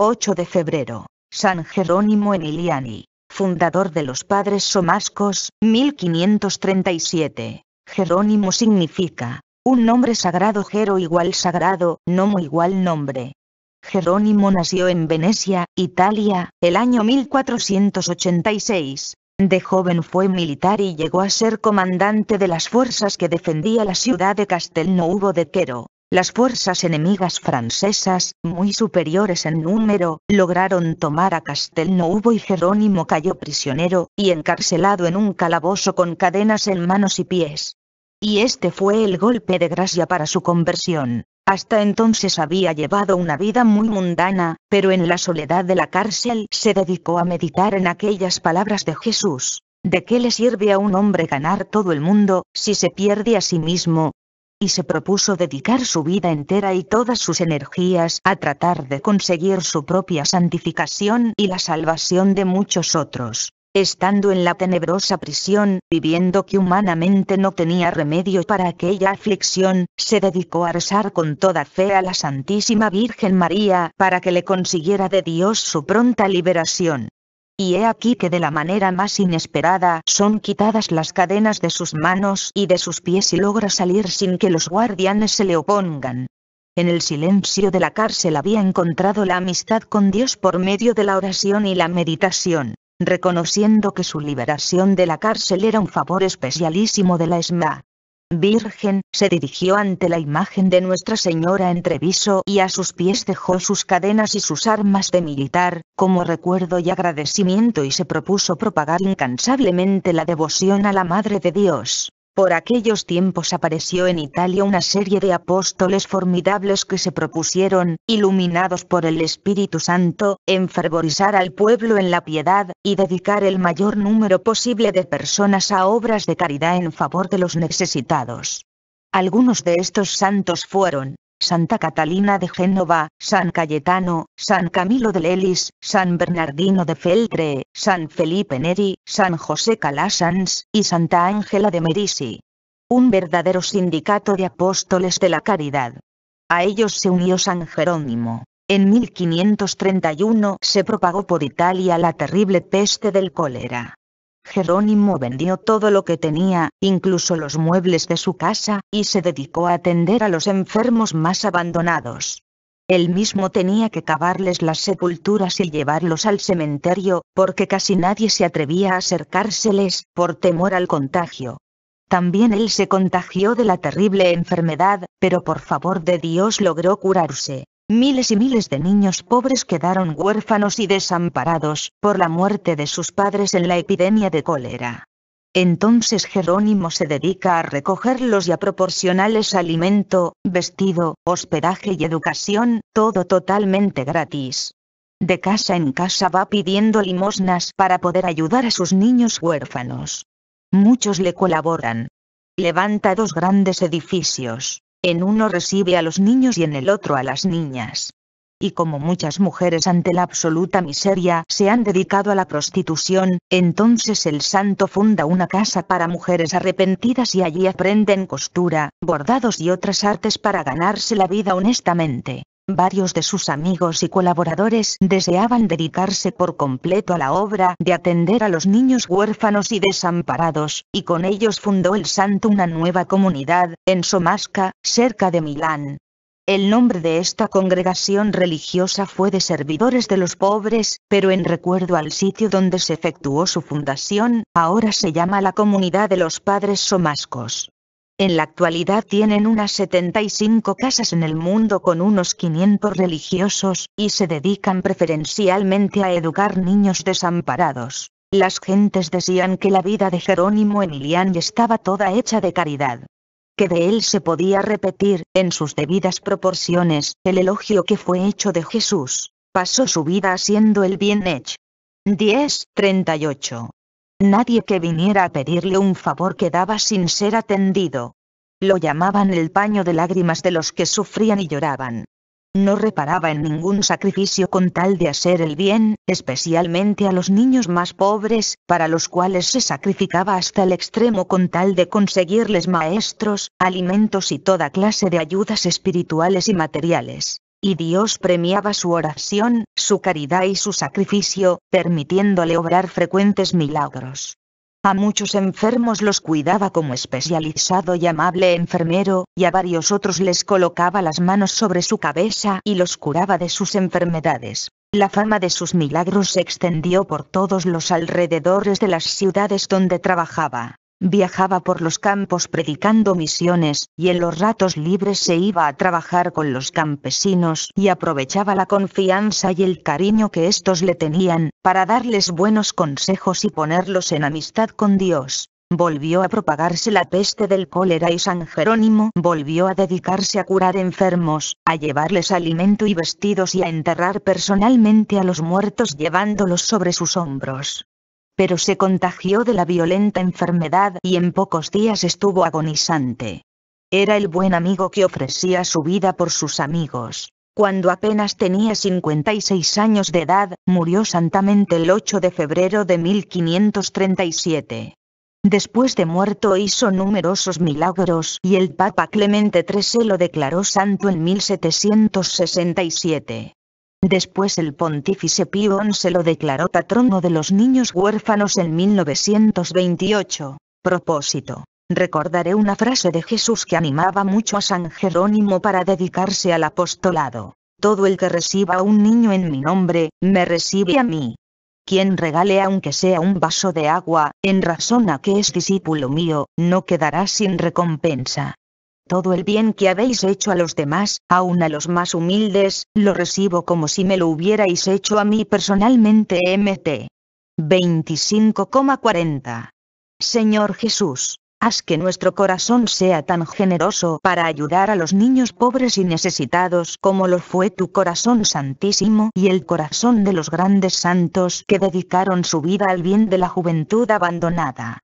8 de febrero. San Jerónimo Emiliani, fundador de los padres somascos, 1537. Jerónimo significa, un nombre sagrado Jero igual sagrado, nomo igual nombre. Jerónimo nació en Venecia, Italia, el año 1486. De joven fue militar y llegó a ser comandante de las fuerzas que defendía la ciudad de Castelnuovo de Quero. Las fuerzas enemigas francesas, muy superiores en número, lograron tomar a Castelnuovo y Jerónimo cayó prisionero, y encarcelado en un calabozo con cadenas en manos y pies. Y este fue el golpe de gracia para su conversión. Hasta entonces había llevado una vida muy mundana, pero en la soledad de la cárcel se dedicó a meditar en aquellas palabras de Jesús. ¿De qué le sirve a un hombre ganar todo el mundo, si se pierde a sí mismo, y se propuso dedicar su vida entera y todas sus energías a tratar de conseguir su propia santificación y la salvación de muchos otros. Estando en la tenebrosa prisión, viviendo que humanamente no tenía remedio para aquella aflicción, se dedicó a rezar con toda fe a la Santísima Virgen María para que le consiguiera de Dios su pronta liberación. Y he aquí que de la manera más inesperada son quitadas las cadenas de sus manos y de sus pies y logra salir sin que los guardianes se le opongan. En el silencio de la cárcel había encontrado la amistad con Dios por medio de la oración y la meditación, reconociendo que su liberación de la cárcel era un favor especialísimo de la ESMA. Virgen, se dirigió ante la imagen de Nuestra Señora entreviso y a sus pies dejó sus cadenas y sus armas de militar, como recuerdo y agradecimiento y se propuso propagar incansablemente la devoción a la Madre de Dios. Por aquellos tiempos apareció en Italia una serie de apóstoles formidables que se propusieron, iluminados por el Espíritu Santo, enfervorizar al pueblo en la piedad, y dedicar el mayor número posible de personas a obras de caridad en favor de los necesitados. Algunos de estos santos fueron, Santa Catalina de Génova, San Cayetano, San Camilo de Lelis, San Bernardino de Feltre, San Felipe Neri, San José Calasans, y Santa Ángela de Merisi. Un verdadero sindicato de apóstoles de la caridad. A ellos se unió San Jerónimo. En 1531 se propagó por Italia la terrible peste del cólera. Jerónimo vendió todo lo que tenía, incluso los muebles de su casa, y se dedicó a atender a los enfermos más abandonados. Él mismo tenía que cavarles las sepulturas y llevarlos al cementerio, porque casi nadie se atrevía a acercárseles, por temor al contagio. También él se contagió de la terrible enfermedad, pero por favor de Dios logró curarse. Miles y miles de niños pobres quedaron huérfanos y desamparados por la muerte de sus padres en la epidemia de cólera. Entonces Jerónimo se dedica a recogerlos y a proporcionarles alimento, vestido, hospedaje y educación, todo totalmente gratis. De casa en casa va pidiendo limosnas para poder ayudar a sus niños huérfanos. Muchos le colaboran. Levanta dos grandes edificios, en uno recibe a los niños y en el otro a las niñas. Y como muchas mujeres ante la absoluta miseria se han dedicado a la prostitución, entonces el santo funda una casa para mujeres arrepentidas y allí aprenden costura, bordados y otras artes para ganarse la vida honestamente. Varios de sus amigos y colaboradores deseaban dedicarse por completo a la obra de atender a los niños huérfanos y desamparados, y con ellos fundó el santo una nueva comunidad, en Somasca, cerca de Milán. El nombre de esta congregación religiosa fue de Servidores de los Pobres, pero en recuerdo al sitio donde se efectuó su fundación, ahora se llama la Comunidad de los Padres Somascos. En la actualidad tienen unas 75 casas en el mundo con unos 500 religiosos, y se dedican preferencialmente a educar niños desamparados. Las gentes decían que la vida de Jerónimo Emiliani estaba toda hecha de caridad. Que de él se podía repetir, en sus debidas proporciones, el elogio que fue hecho de Jesús. Pasó su vida haciendo el bien hecho. 10.38 Nadie que viniera a pedirle un favor quedaba sin ser atendido. Lo llamaban el paño de lágrimas de los que sufrían y lloraban. No reparaba en ningún sacrificio con tal de hacer el bien, especialmente a los niños más pobres, para los cuales se sacrificaba hasta el extremo con tal de conseguirles maestros, alimentos y toda clase de ayudas espirituales y materiales y Dios premiaba su oración, su caridad y su sacrificio, permitiéndole obrar frecuentes milagros. A muchos enfermos los cuidaba como especializado y amable enfermero, y a varios otros les colocaba las manos sobre su cabeza y los curaba de sus enfermedades. La fama de sus milagros se extendió por todos los alrededores de las ciudades donde trabajaba. Viajaba por los campos predicando misiones, y en los ratos libres se iba a trabajar con los campesinos y aprovechaba la confianza y el cariño que estos le tenían, para darles buenos consejos y ponerlos en amistad con Dios. Volvió a propagarse la peste del cólera y San Jerónimo volvió a dedicarse a curar enfermos, a llevarles alimento y vestidos y a enterrar personalmente a los muertos llevándolos sobre sus hombros pero se contagió de la violenta enfermedad y en pocos días estuvo agonizante. Era el buen amigo que ofrecía su vida por sus amigos. Cuando apenas tenía 56 años de edad, murió santamente el 8 de febrero de 1537. Después de muerto hizo numerosos milagros y el Papa Clemente III lo declaró santo en 1767. Después el pontífice Pío se lo declaró patrono de los niños huérfanos en 1928. Propósito. Recordaré una frase de Jesús que animaba mucho a San Jerónimo para dedicarse al apostolado. Todo el que reciba a un niño en mi nombre, me recibe a mí. Quien regale aunque sea un vaso de agua, en razón a que es discípulo mío, no quedará sin recompensa. Todo el bien que habéis hecho a los demás, aun a los más humildes, lo recibo como si me lo hubierais hecho a mí personalmente. MT. 25,40. Señor Jesús, haz que nuestro corazón sea tan generoso para ayudar a los niños pobres y necesitados como lo fue tu corazón santísimo y el corazón de los grandes santos que dedicaron su vida al bien de la juventud abandonada.